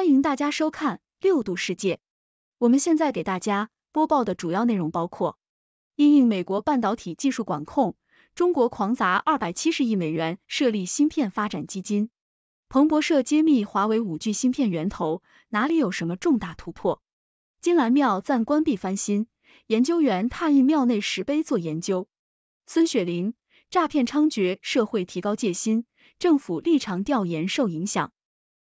欢迎大家收看《六度世界》。我们现在给大家播报的主要内容包括：因应美国半导体技术管控，中国狂砸二百七十亿美元设立芯片发展基金；彭博社揭秘华为五 G 芯片源头，哪里有什么重大突破？金兰庙暂关闭翻新，研究员踏印庙内石碑做研究。孙雪玲，诈骗猖獗，社会提高戒心，政府立场调研受影响。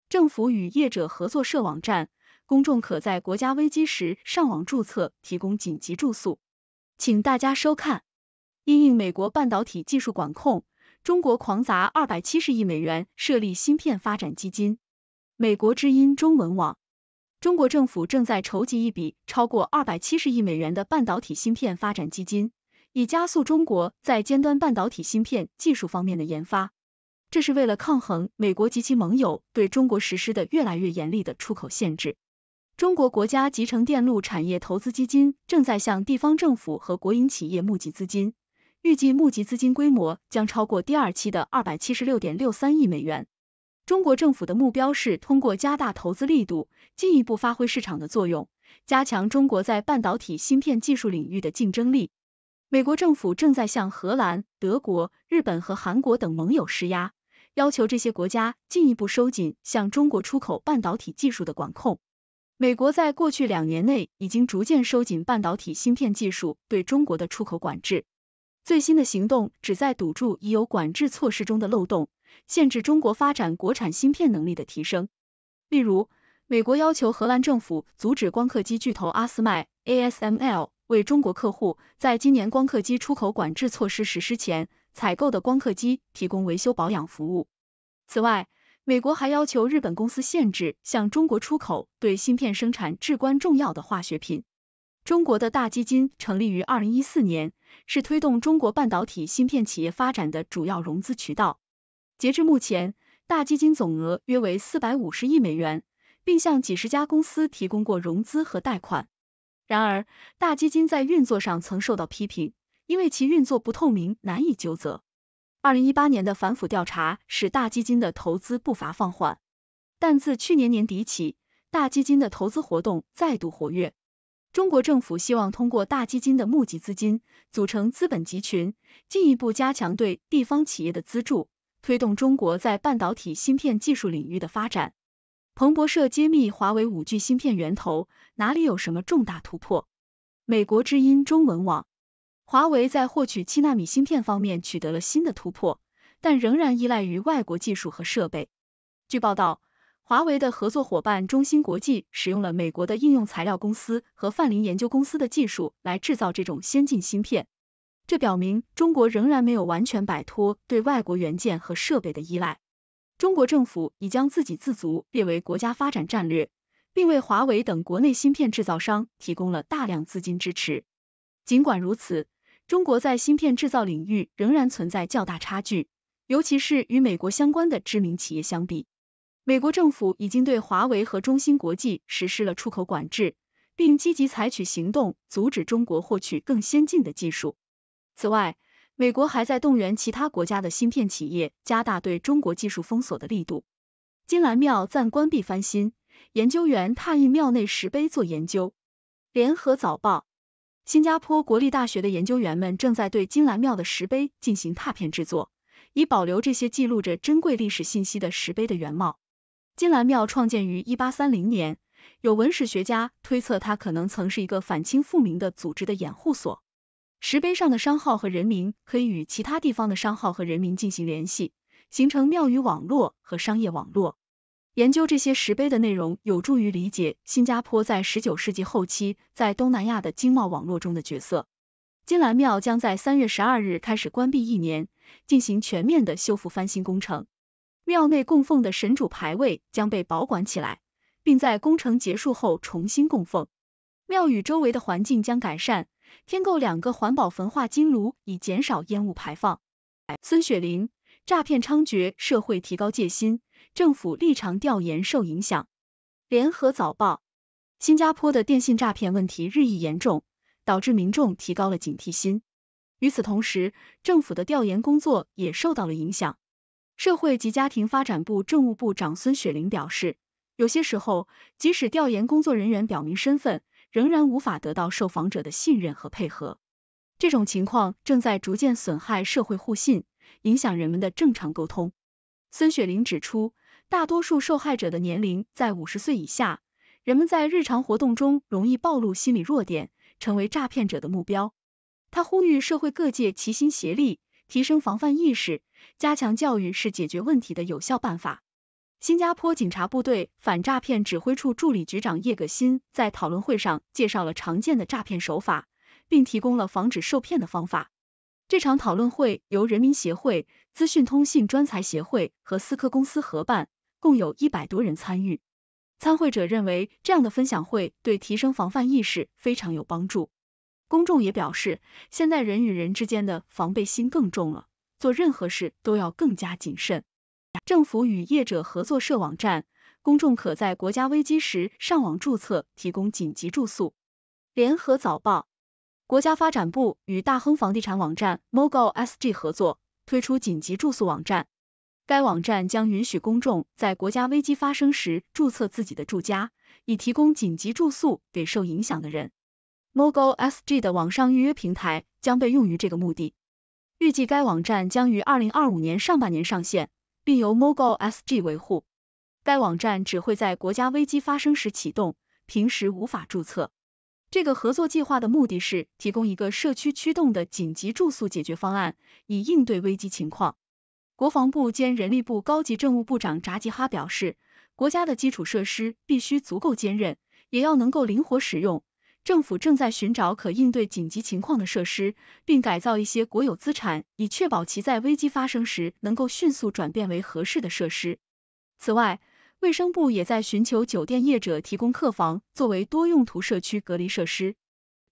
政府与业者合作社网站，公众可在国家危机时上网注册，提供紧急住宿。请大家收看。因应美国半导体技术管控，中国狂砸二百七十亿美元设立芯片发展基金。美国之音中文网，中国政府正在筹集一笔超过二百七十亿美元的半导体芯片发展基金，以加速中国在尖端半导体芯片技术方面的研发。这是为了抗衡美国及其盟友对中国实施的越来越严厉的出口限制。中国国家集成电路产业投资基金正在向地方政府和国营企业募集资金，预计募集资金规模将超过第二期的二百七十六点六三亿美元。中国政府的目标是通过加大投资力度，进一步发挥市场的作用，加强中国在半导体芯片技术领域的竞争力。美国政府正在向荷兰、德国、日本和韩国等盟友施压。要求这些国家进一步收紧向中国出口半导体技术的管控。美国在过去两年内已经逐渐收紧半导体芯片技术对中国的出口管制。最新的行动旨在堵住已有管制措施中的漏洞，限制中国发展国产芯片能力的提升。例如，美国要求荷兰政府阻止光刻机巨头阿斯麦 （ASML） 为中国客户在今年光刻机出口管制措施实施前。采购的光刻机提供维修保养服务。此外，美国还要求日本公司限制向中国出口对芯片生产至关重要的化学品。中国的大基金成立于二零一四年，是推动中国半导体芯片企业发展的主要融资渠道。截至目前，大基金总额约为四百五十亿美元，并向几十家公司提供过融资和贷款。然而，大基金在运作上曾受到批评。因为其运作不透明，难以纠责。二零一八年的反腐调查使大基金的投资步伐放缓，但自去年年底起，大基金的投资活动再度活跃。中国政府希望通过大基金的募集资金，组成资本集群，进一步加强对地方企业的资助，推动中国在半导体芯片技术领域的发展。彭博社揭秘华为五 G 芯片源头，哪里有什么重大突破？美国之音中文网。华为在获取七纳米芯片方面取得了新的突破，但仍然依赖于外国技术和设备。据报道，华为的合作伙伴中芯国际使用了美国的应用材料公司和范林研究公司的技术来制造这种先进芯片。这表明中国仍然没有完全摆脱对外国元件和设备的依赖。中国政府已将自给自足列为国家发展战略，并为华为等国内芯片制造商提供了大量资金支持。尽管如此，中国在芯片制造领域仍然存在较大差距，尤其是与美国相关的知名企业相比。美国政府已经对华为和中芯国际实施了出口管制，并积极采取行动阻止中国获取更先进的技术。此外，美国还在动员其他国家的芯片企业，加大对中国技术封锁的力度。金兰庙暂关闭翻新，研究员踏印庙内石碑做研究。联合早报。新加坡国立大学的研究员们正在对金兰庙的石碑进行拓片制作，以保留这些记录着珍贵历史信息的石碑的原貌。金兰庙创建于一八三零年，有文史学家推测它可能曾是一个反清复明的组织的掩护所。石碑上的商号和人名可以与其他地方的商号和人名进行联系，形成庙宇网络和商业网络。研究这些石碑的内容有助于理解新加坡在十九世纪后期在东南亚的经贸网络中的角色。金兰庙将在三月十二日开始关闭一年，进行全面的修复翻新工程。庙内供奉的神主牌位将被保管起来，并在工程结束后重新供奉。庙宇周围的环境将改善，添购两个环保焚化金炉，以减少烟雾排放。孙雪玲，诈骗猖獗，社会提高戒心。政府立场调研受影响。联合早报，新加坡的电信诈骗问题日益严重，导致民众提高了警惕心。与此同时，政府的调研工作也受到了影响。社会及家庭发展部政务部长孙雪玲表示，有些时候，即使调研工作人员表明身份，仍然无法得到受访者的信任和配合。这种情况正在逐渐损害社会互信，影响人们的正常沟通。孙雪玲指出。大多数受害者的年龄在五十岁以下，人们在日常活动中容易暴露心理弱点，成为诈骗者的目标。他呼吁社会各界齐心协力，提升防范意识，加强教育是解决问题的有效办法。新加坡警察部队反诈骗指挥处助理局长叶葛新在讨论会上介绍了常见的诈骗手法，并提供了防止受骗的方法。这场讨论会由人民协会、资讯通信专才协会和思科公司合办。共有一百多人参与，参会者认为这样的分享会对提升防范意识非常有帮助。公众也表示，现在人与人之间的防备心更重了，做任何事都要更加谨慎。政府与业者合作社网站，公众可在国家危机时上网注册，提供紧急住宿。联合早报，国家发展部与大亨房地产网站 m o g o s g 合作，推出紧急住宿网站。该网站将允许公众在国家危机发生时注册自己的住家，以提供紧急住宿给受影响的人。Mogo SG 的网上预约平台将被用于这个目的。预计该网站将于2025年上半年上线，并由 Mogo SG 维护。该网站只会在国家危机发生时启动，平时无法注册。这个合作计划的目的是提供一个社区驱动的紧急住宿解决方案，以应对危机情况。国防部兼人力部高级政务部长扎吉哈表示，国家的基础设施必须足够坚韧，也要能够灵活使用。政府正在寻找可应对紧急情况的设施，并改造一些国有资产，以确保其在危机发生时能够迅速转变为合适的设施。此外，卫生部也在寻求酒店业者提供客房作为多用途社区隔离设施。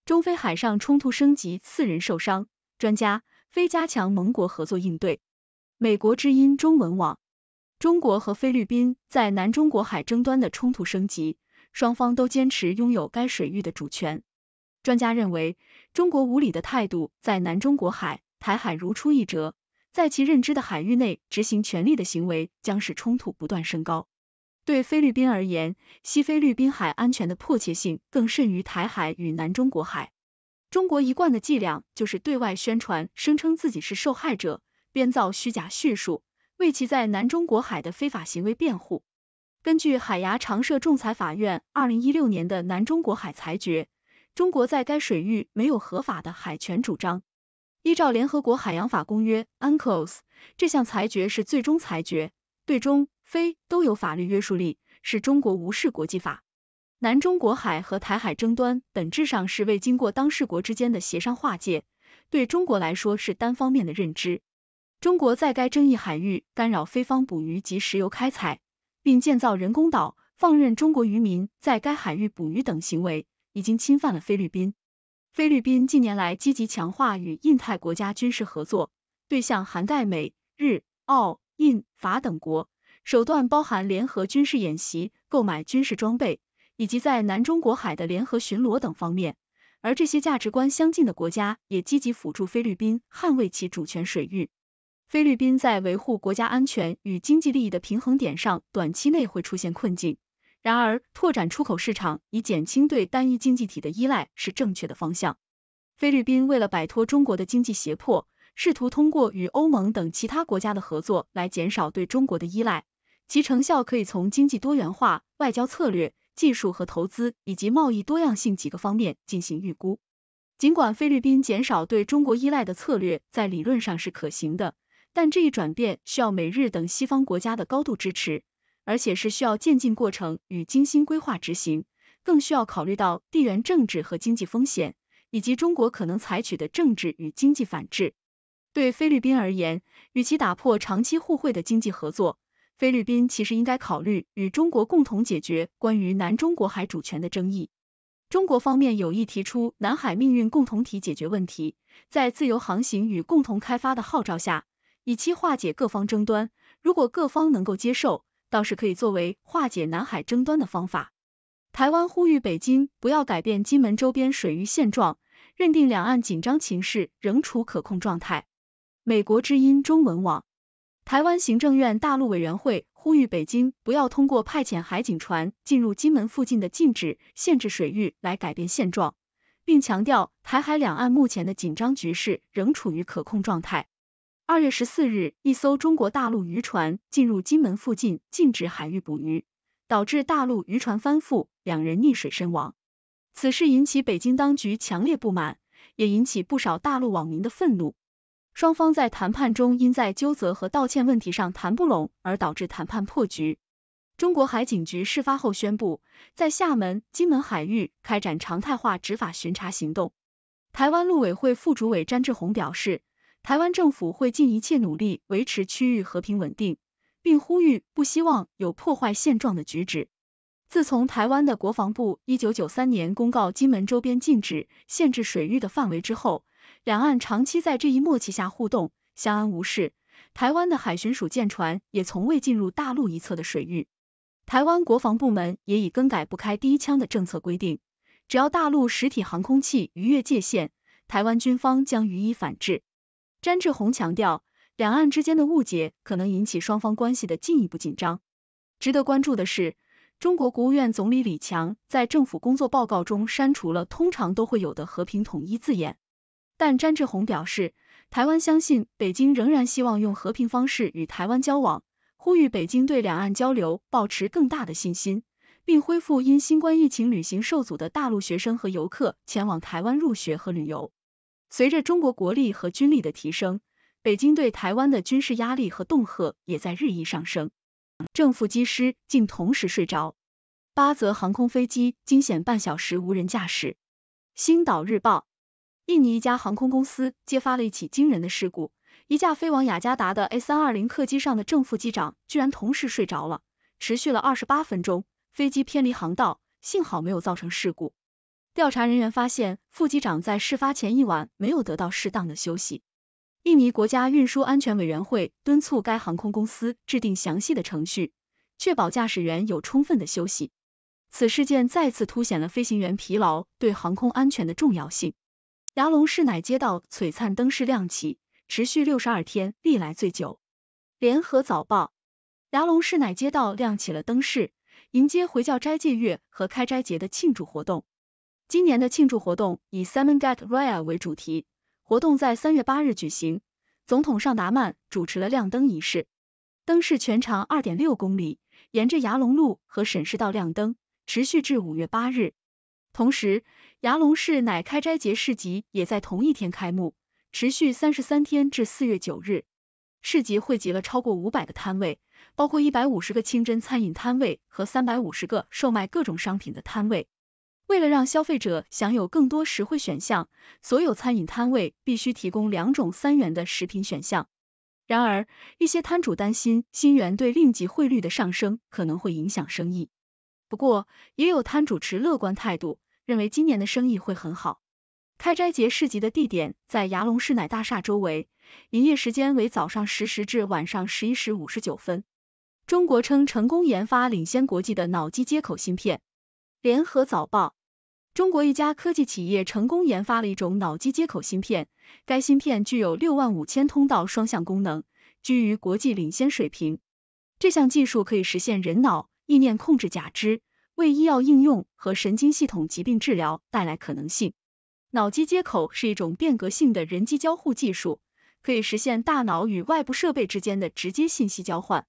中非海上冲突升级，四人受伤，专家：非加强盟国合作应对。美国之音中文网：中国和菲律宾在南中国海争端的冲突升级，双方都坚持拥有该水域的主权。专家认为，中国无理的态度在南中国海、台海如出一辙，在其认知的海域内执行权力的行为将使冲突不断升高。对菲律宾而言，西菲律宾海安全的迫切性更甚于台海与南中国海。中国一贯的伎俩就是对外宣传，声称自己是受害者。编造虚假叙述，为其在南中国海的非法行为辩护。根据海牙常设仲裁法院二零一六年的南中国海裁决，中国在该水域没有合法的海权主张。依照联合国海洋法公约，UNCLOS，这项裁决是最终裁决，对中、非都有法律约束力。是中国无视国际法，南中国海和台海争端本质上是未经过当事国之间的协商化解，对中国来说是单方面的认知。中国在该争议海域干扰非方捕鱼及石油开采，并建造人工岛，放任中国渔民在该海域捕鱼等行为，已经侵犯了菲律宾。菲律宾近年来积极强化与印太国家军事合作，对象涵盖美、日、澳、印、法等国，手段包含联合军事演习、购买军事装备，以及在南中国海的联合巡逻等方面。而这些价值观相近的国家也积极辅助菲律宾捍卫其主权水域。菲律宾在维护国家安全与经济利益的平衡点上，短期内会出现困境。然而，拓展出口市场以减轻对单一经济体的依赖是正确的方向。菲律宾为了摆脱中国的经济胁迫，试图通过与欧盟等其他国家的合作来减少对中国的依赖，其成效可以从经济多元化、外交策略、技术和投资以及贸易多样性几个方面进行预估。尽管菲律宾减少对中国依赖的策略在理论上是可行的，但这一转变需要美日等西方国家的高度支持，而且是需要渐进过程与精心规划执行，更需要考虑到地缘政治和经济风险，以及中国可能采取的政治与经济反制。对菲律宾而言，与其打破长期互惠的经济合作，菲律宾其实应该考虑与中国共同解决关于南中国海主权的争议。中国方面有意提出南海命运共同体解决问题，在自由航行与共同开发的号召下。以期化解各方争端。如果各方能够接受，倒是可以作为化解南海争端的方法。台湾呼吁北京不要改变金门周边水域现状，认定两岸紧张情势仍处可控状态。美国之音中文网，台湾行政院大陆委员会呼吁北京不要通过派遣海警船进入金门附近的禁止限制水域来改变现状，并强调台海两岸目前的紧张局势仍处于可控状态。二月十四日，一艘中国大陆渔船进入金门附近禁止海域捕鱼，导致大陆渔船翻覆，两人溺水身亡。此事引起北京当局强烈不满，也引起不少大陆网民的愤怒。双方在谈判中因在纠责和道歉问题上谈不拢，而导致谈判破局。中国海警局事发后宣布，在厦门、金门海域开展常态化执法巡查行动。台湾陆委会副主委詹志宏表示。台湾政府会尽一切努力维持区域和平稳定，并呼吁不希望有破坏现状的举止。自从台湾的国防部一九九三年公告金门周边禁止、限制水域的范围之后，两岸长期在这一默契下互动，相安无事。台湾的海巡署舰船也从未进入大陆一侧的水域。台湾国防部门也已更改不开第一枪的政策规定，只要大陆实体航空器逾越界限，台湾军方将予以反制。詹志宏强调，两岸之间的误解可能引起双方关系的进一步紧张。值得关注的是，中国国务院总理李强在政府工作报告中删除了通常都会有的“和平统一”字眼。但詹志宏表示，台湾相信北京仍然希望用和平方式与台湾交往，呼吁北京对两岸交流保持更大的信心，并恢复因新冠疫情旅行受阻的大陆学生和游客前往台湾入学和旅游。随着中国国力和军力的提升，北京对台湾的军事压力和恫吓也在日益上升。正副机师竟同时睡着，巴泽航空飞机惊险半小时无人驾驶。星岛日报，印尼一家航空公司揭发了一起惊人的事故：一架飞往雅加达的 A 三二零客机上的正副机长居然同时睡着了，持续了二十八分钟，飞机偏离航道，幸好没有造成事故。调查人员发现，副机长在事发前一晚没有得到适当的休息。印尼国家运输安全委员会敦促该航空公司制定详细的程序，确保驾驶员有充分的休息。此事件再次凸显了飞行员疲劳对航空安全的重要性。牙龙市乃街道璀璨灯饰亮起，持续六十二天，历来最久。联合早报，牙龙市乃街道亮起了灯饰，迎接回教斋戒月和开斋节的庆祝活动。今年的庆祝活动以 Seven Get r a l 为主题，活动在三月八日举行，总统尚达曼主持了亮灯仪式。灯饰全长二点六公里，沿着牙龙路和沈氏道亮灯，持续至五月八日。同时，牙龙市乃开斋节市集也在同一天开幕，持续三十三天至四月九日。市集汇集了超过五百个摊位，包括一百五十个清真餐饮摊位和三百五十个售卖各种商品的摊位。为了让消费者享有更多实惠选项，所有餐饮摊位必须提供两种三元的食品选项。然而，一些摊主担心新元对令吉汇率的上升可能会影响生意。不过，也有摊主持乐观态度，认为今年的生意会很好。开斋节市集的地点在牙龙市乃大厦周围，营业时间为早上十时至晚上十一时五十九分。中国称成功研发领先国际的脑机接口芯片。联合早报。中国一家科技企业成功研发了一种脑机接口芯片，该芯片具有六万五千通道双向功能，居于国际领先水平。这项技术可以实现人脑意念控制假肢，为医药应用和神经系统疾病治疗带来可能性。脑机接口是一种变革性的人机交互技术，可以实现大脑与外部设备之间的直接信息交换。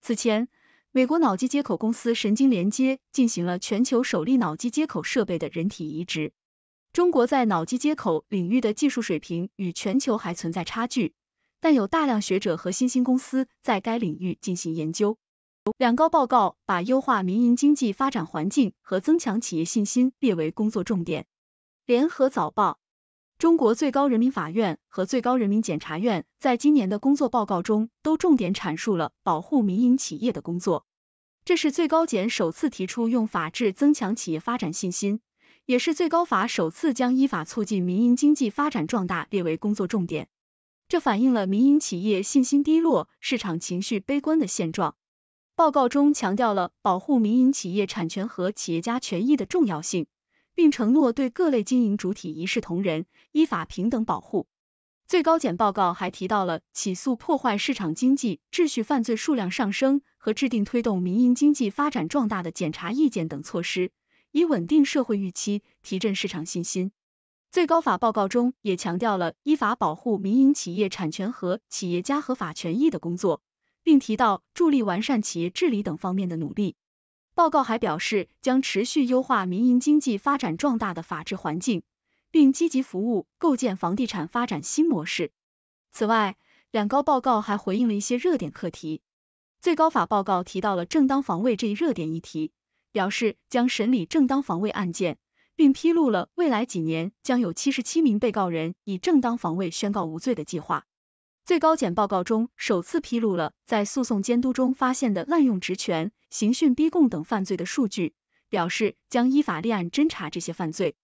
此前，美国脑机接口公司神经连接进行了全球首例脑机接口设备的人体移植。中国在脑机接口领域的技术水平与全球还存在差距，但有大量学者和新兴公司在该领域进行研究。两高报告把优化民营经济发展环境和增强企业信心列为工作重点。联合早报。中国最高人民法院和最高人民检察院在今年的工作报告中，都重点阐述了保护民营企业的工作。这是最高检首次提出用法治增强企业发展信心，也是最高法首次将依法促进民营经济发展壮大列为工作重点。这反映了民营企业信心低落、市场情绪悲观的现状。报告中强调了保护民营企业产权和企业家权益的重要性。并承诺对各类经营主体一视同仁，依法平等保护。最高检报告还提到了起诉破坏市场经济秩序犯罪数量上升和制定推动民营经济发展壮大的检查意见等措施，以稳定社会预期，提振市场信心。最高法报告中也强调了依法保护民营企业产权和企业家合法权益的工作，并提到助力完善企业治理等方面的努力。报告还表示，将持续优化民营经济发展壮大的法治环境，并积极服务构建房地产发展新模式。此外，两高报告还回应了一些热点课题。最高法报告提到了正当防卫这一热点议题，表示将审理正当防卫案件，并披露了未来几年将有七十七名被告人以正当防卫宣告无罪的计划。最高检报告中首次披露了在诉讼监督中发现的滥用职权、刑讯逼供等犯罪的数据，表示将依法立案侦查这些犯罪。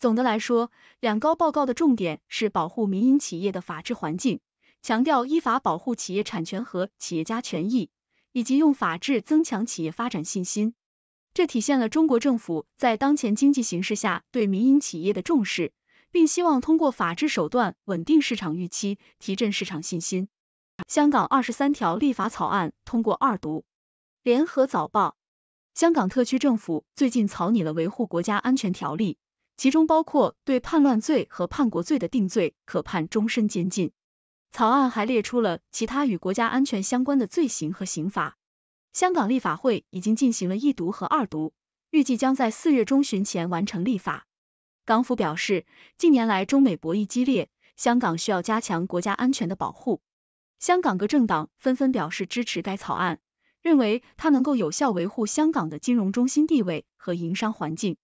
总的来说，两高报告的重点是保护民营企业的法治环境，强调依法保护企业产权和企业家权益，以及用法治增强企业发展信心。这体现了中国政府在当前经济形势下对民营企业的重视。并希望通过法治手段稳定市场预期，提振市场信心。香港二十三条立法草案通过二读。联合早报：香港特区政府最近草拟了维护国家安全条例，其中包括对叛乱罪和叛国罪的定罪可判终身监禁。草案还列出了其他与国家安全相关的罪行和刑罚。香港立法会已经进行了一读和二读，预计将在四月中旬前完成立法。港府表示，近年来中美博弈激烈，香港需要加强国家安全的保护。香港各政党纷纷表示支持该草案，认为它能够有效维护香港的金融中心地位和营商环境。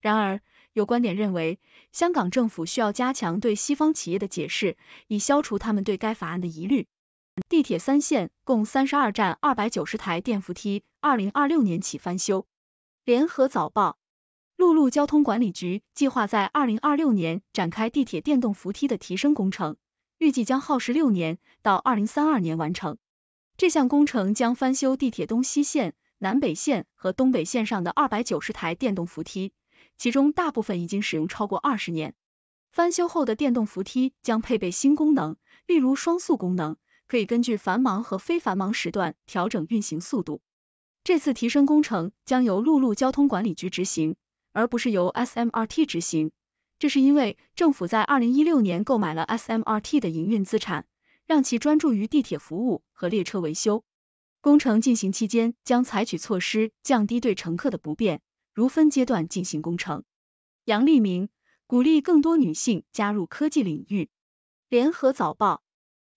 然而，有观点认为，香港政府需要加强对西方企业的解释，以消除他们对该法案的疑虑。地铁三线共三十二站，二百九十台电扶梯，二零二六年起翻修。联合早报。陆路交通管理局计划在二零二六年展开地铁电动扶梯的提升工程，预计将耗时六年，到二零三二年完成。这项工程将翻修地铁东西线、南北线和东北线上的二百九十台电动扶梯，其中大部分已经使用超过二十年。翻修后的电动扶梯将配备新功能，例如双速功能，可以根据繁忙和非繁忙时段调整运行速度。这次提升工程将由陆路交通管理局执行。而不是由 SMRT 执行，这是因为政府在2016年购买了 SMRT 的营运资产，让其专注于地铁服务和列车维修。工程进行期间将采取措施降低对乘客的不便，如分阶段进行工程。杨利明鼓励更多女性加入科技领域。联合早报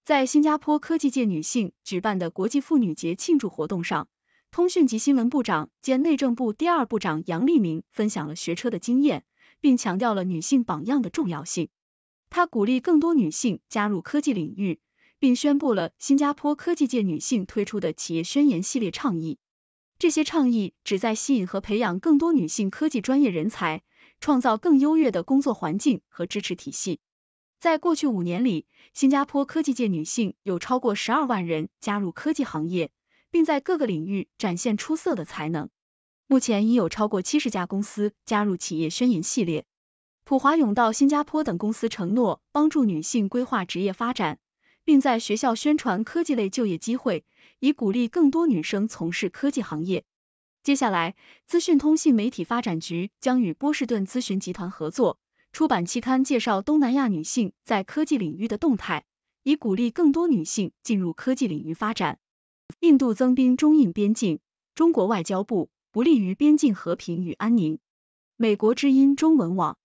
在新加坡科技界女性举办的国际妇女节庆祝活动上。通讯及新闻部长兼内政部第二部长杨利明分享了学车的经验，并强调了女性榜样的重要性。她鼓励更多女性加入科技领域，并宣布了新加坡科技界女性推出的企业宣言系列倡议。这些倡议旨在吸引和培养更多女性科技专业人才，创造更优越的工作环境和支持体系。在过去五年里，新加坡科技界女性有超过十二万人加入科技行业。并在各个领域展现出色的才能。目前已有超过七十家公司加入企业宣言系列，普华永道、新加坡等公司承诺帮助女性规划职业发展，并在学校宣传科技类就业机会，以鼓励更多女生从事科技行业。接下来，资讯通信媒体发展局将与波士顿咨询集团合作，出版期刊介绍东南亚女性在科技领域的动态，以鼓励更多女性进入科技领域发展。印度增兵中印边境，中国外交部不利于边境和平与安宁。美国之音中文网：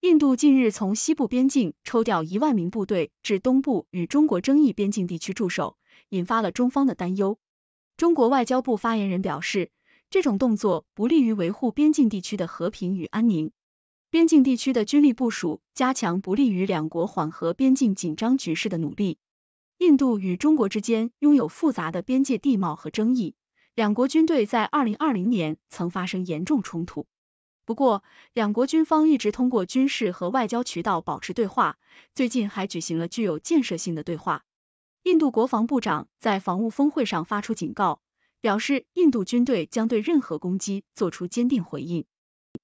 印度近日从西部边境抽调一万名部队至东部与中国争议边境地区驻守，引发了中方的担忧。中国外交部发言人表示，这种动作不利于维护边境地区的和平与安宁，边境地区的军力部署加强不利于两国缓和边境紧张局势的努力。印度与中国之间拥有复杂的边界地貌和争议，两国军队在二零二零年曾发生严重冲突。不过，两国军方一直通过军事和外交渠道保持对话，最近还举行了具有建设性的对话。印度国防部长在防务峰会上发出警告，表示印度军队将对任何攻击做出坚定回应。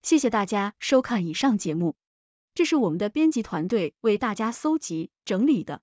谢谢大家收看以上节目，这是我们的编辑团队为大家搜集整理的。